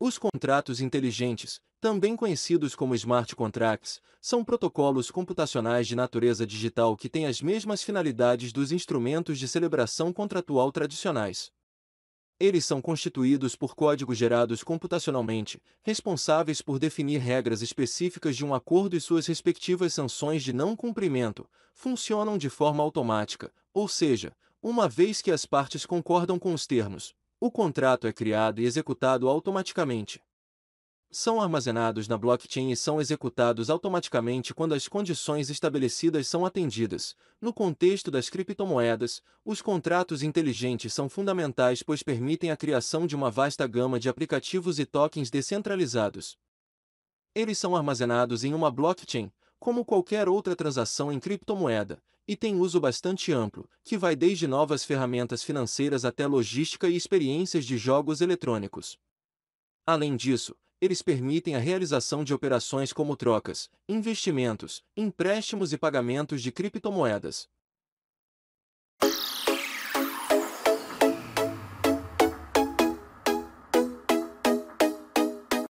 Os contratos inteligentes, também conhecidos como smart contracts, são protocolos computacionais de natureza digital que têm as mesmas finalidades dos instrumentos de celebração contratual tradicionais. Eles são constituídos por códigos gerados computacionalmente, responsáveis por definir regras específicas de um acordo e suas respectivas sanções de não cumprimento, funcionam de forma automática, ou seja, uma vez que as partes concordam com os termos, o contrato é criado e executado automaticamente. São armazenados na blockchain e são executados automaticamente quando as condições estabelecidas são atendidas. No contexto das criptomoedas, os contratos inteligentes são fundamentais pois permitem a criação de uma vasta gama de aplicativos e tokens descentralizados. Eles são armazenados em uma blockchain, como qualquer outra transação em criptomoeda, e tem uso bastante amplo, que vai desde novas ferramentas financeiras até logística e experiências de jogos eletrônicos. Além disso, eles permitem a realização de operações como trocas, investimentos, empréstimos e pagamentos de criptomoedas.